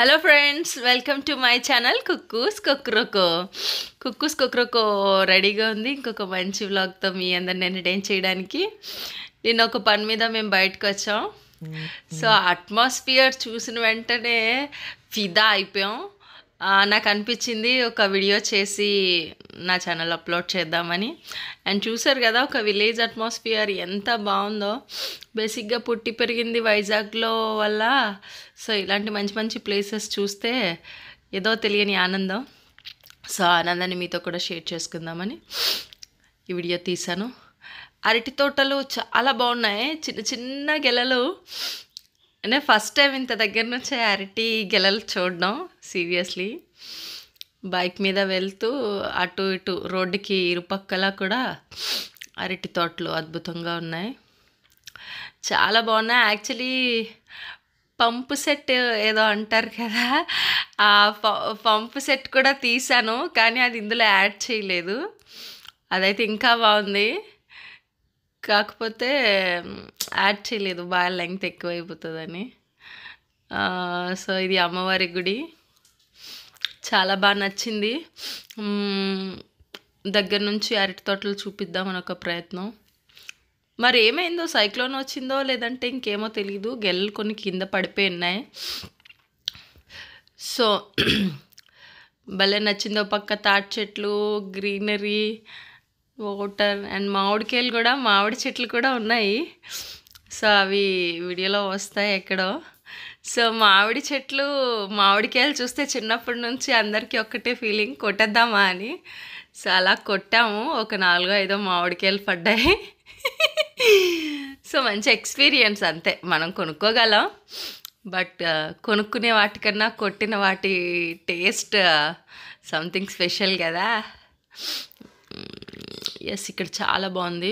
Hello friends welcome to my channel కుక్కూస్ కుక్రోకో కుక్కూస్ కుక్రోకో రెడీగా ఉంది ఇంకొక మంచి వ్లాగ్తో మీ అందరిని ఎంటర్టైన్ చేయడానికి నేను ఒక పని మీద మేము బయటకు వచ్చాం సో mm-hmm. అట్మాస్ఫియర్ చూసిన వెంటనే ఫిదా అయిపోయాం నాకు అనిపించింది ఒక వీడియో చేసి నా ఛానల్ అప్లోడ్ చేద్దామని అండ్ చూసారు కదా ఒక విలేజ్ అట్మాస్ఫియర్ ఎంత బాగుందో బేసిక్గా పుట్టి పెరిగింది వైజాగ్లో వల్ల సో ఇలాంటి మంచి మంచి ప్లేసెస్ చూస్తే ఏదో తెలియని ఆనందం సో ఆనందాన్ని మీతో కూడా షేర్ చేసుకుందామని ఈ వీడియో తీశాను అరటి తోటలు చాలా బాగున్నాయి చిన్న చిన్న గెలలు అంటే ఫస్ట్ టైం ఇంత దగ్గర నుంచి అరటి గెలలు చూడడం సీరియస్లీ బైక్ మీద వెళ్తూ అటు ఇటు రోడ్డుకి ఇరుపక్కల కూడా అరటి తోటలు అద్భుతంగా ఉన్నాయి చాలా బాగున్నాయి యాక్చువల్లీ పంపు సెట్ ఏదో అంటారు కదా ఆ పంపు సెట్ కూడా తీసాను కానీ అది ఇందులో యాడ్ చేయలేదు అదైతే ఇంకా బాగుంది కాకపోతే యాడ్ చేయలేదు బాగా లెంగ్త్ ఎక్కువైపోతుందని సో ఇది అమ్మవారి గుడి చాలా బాగా నచ్చింది దగ్గర నుంచి అరటి తోటలు చూపిద్దామని ఒక ప్రయత్నం మరి ఏమైందో సైక్లోన్ వచ్చిందో లేదంటే ఇంకేమో తెలియదు గెల్లలు కొన్ని కింద పడిపోయి ఉన్నాయి సో భలే నచ్చిందో పక్క తాటి చెట్లు గ్రీనరీ వాటర్ అండ్ మామిడికాయలు కూడా మామిడి చెట్లు కూడా ఉన్నాయి సో అవి వీడియోలో వస్తాయి ఎక్కడో సో మామిడి చెట్లు మామిడికాయలు చూస్తే చిన్నప్పటి నుంచి అందరికీ ఒక్కటే ఫీలింగ్ కొట్టేద్దామా అని సో అలా కొట్టాము ఒక నాలుగో ఐదో మామిడికాయలు పడ్డాయి సో మంచి ఎక్స్పీరియన్స్ అంతే మనం కొనుక్కోగలం బట్ కొనుక్కునే వాటికన్నా కొట్టిన వాటి టేస్ట్ సంథింగ్ స్పెషల్ కదా ఎస్ ఇక్కడ చాలా బాగుంది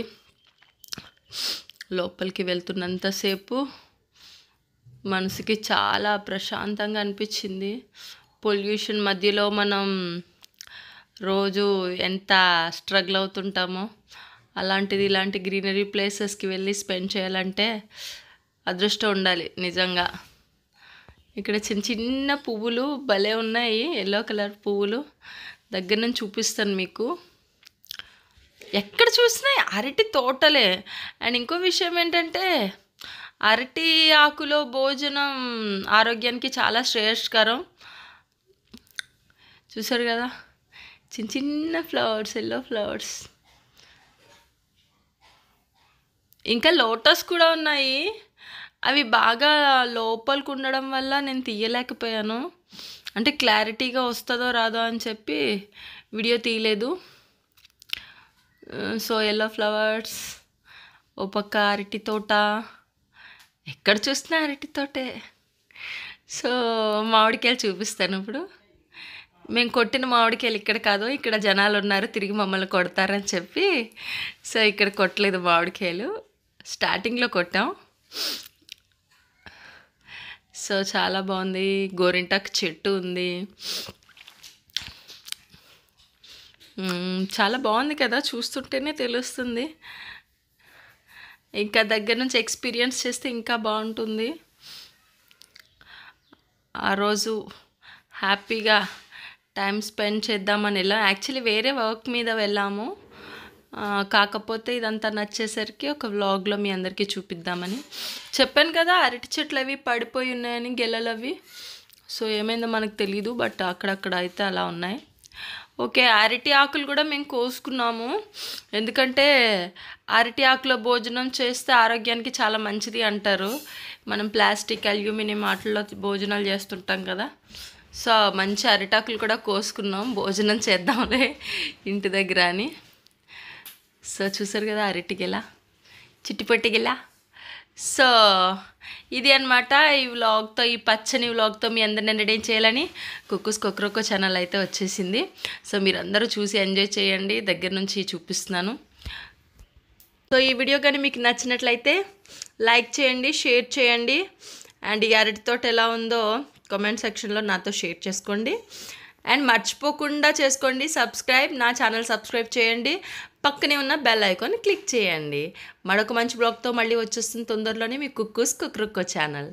లోపలికి వెళ్తున్నంతసేపు మనసుకి చాలా ప్రశాంతంగా అనిపించింది పొల్యూషన్ మధ్యలో మనం రోజు ఎంత స్ట్రగుల్ అవుతుంటామో అలాంటిది ఇలాంటి గ్రీనరీ ప్లేసెస్కి వెళ్ళి స్పెండ్ చేయాలంటే అదృష్టం ఉండాలి నిజంగా ఇక్కడ చిన్న చిన్న పువ్వులు భలే ఉన్నాయి ఎల్లో కలర్ పువ్వులు దగ్గర నుంచి చూపిస్తాను మీకు ఎక్కడ చూసినా అరటి తోటలే అండ్ ఇంకో విషయం ఏంటంటే అరటి ఆకులో భోజనం ఆరోగ్యానికి చాలా శ్రేయస్కరం చూసారు కదా చిన్న చిన్న ఫ్లవర్స్ ఎల్లో ఫ్లవర్స్ ఇంకా లోటస్ కూడా ఉన్నాయి అవి బాగా లోపలికి ఉండడం వల్ల నేను తీయలేకపోయాను అంటే క్లారిటీగా వస్తుందో రాదో అని చెప్పి వీడియో తీయలేదు సో ఎల్లో ఫ్లవర్స్ ఓ పక్క అరటి తోట ఎక్కడ చూస్తున్నా అరటి తోటే సో మామిడికాయలు చూపిస్తాను ఇప్పుడు మేము కొట్టిన మామిడికాయలు ఇక్కడ కాదు ఇక్కడ జనాలు ఉన్నారు తిరిగి మమ్మల్ని కొడతారని చెప్పి సో ఇక్కడ కొట్టలేదు మామిడికాయలు స్టార్టింగ్లో కొట్టాం సో చాలా బాగుంది గోరింటాకు చెట్టు ఉంది చాలా బాగుంది కదా చూస్తుంటేనే తెలుస్తుంది ఇంకా దగ్గర నుంచి ఎక్స్పీరియన్స్ చేస్తే ఇంకా బాగుంటుంది ఆ రోజు హ్యాపీగా టైం స్పెండ్ చేద్దామని వెళ్ళాం యాక్చువల్లీ వేరే వర్క్ మీద వెళ్ళాము కాకపోతే ఇదంతా నచ్చేసరికి ఒక వ్లాగ్లో మీ అందరికీ చూపిద్దామని చెప్పాను కదా అరటి చెట్లు అవి పడిపోయి ఉన్నాయని గెలలు అవి సో ఏమైందో మనకు తెలీదు బట్ అక్కడక్కడ అయితే అలా ఉన్నాయి ఓకే అరటి ఆకులు కూడా మేము కోసుకున్నాము ఎందుకంటే అరటి ఆకుల భోజనం చేస్తే ఆరోగ్యానికి చాలా మంచిది అంటారు మనం ప్లాస్టిక్ అల్యూమినియం ఆటల్లో భోజనాలు చేస్తుంటాం కదా సో మంచి ఆకులు కూడా కోసుకున్నాం భోజనం చేద్దాంలే ఇంటి దగ్గర అని సో చూసారు కదా అరటి చిట్టిపట్టి గిలా సో ఇది అనమాట ఈ వ్లాగ్తో ఈ పచ్చని వ్లాగ్తో మీ అందరిని ఎంటర్టైన్ చేయాలని కుక్కస్ కొక్రోకో ఛానల్ అయితే వచ్చేసింది సో మీరందరూ చూసి ఎంజాయ్ చేయండి దగ్గర నుంచి చూపిస్తున్నాను సో ఈ వీడియో కానీ మీకు నచ్చినట్లయితే లైక్ చేయండి షేర్ చేయండి అండ్ ఈ అరటితోట ఎలా ఉందో కామెంట్ సెక్షన్లో నాతో షేర్ చేసుకోండి అండ్ మర్చిపోకుండా చేసుకోండి సబ్స్క్రైబ్ నా ఛానల్ సబ్స్క్రైబ్ చేయండి పక్కనే ఉన్న బెల్ ఐకాన్ క్లిక్ చేయండి మరొక మంచి బ్లాగ్తో మళ్ళీ వచ్చేస్తుంది తొందరలోనే మీ కుక్కుస్ కుక్రుక్కో ఛానల్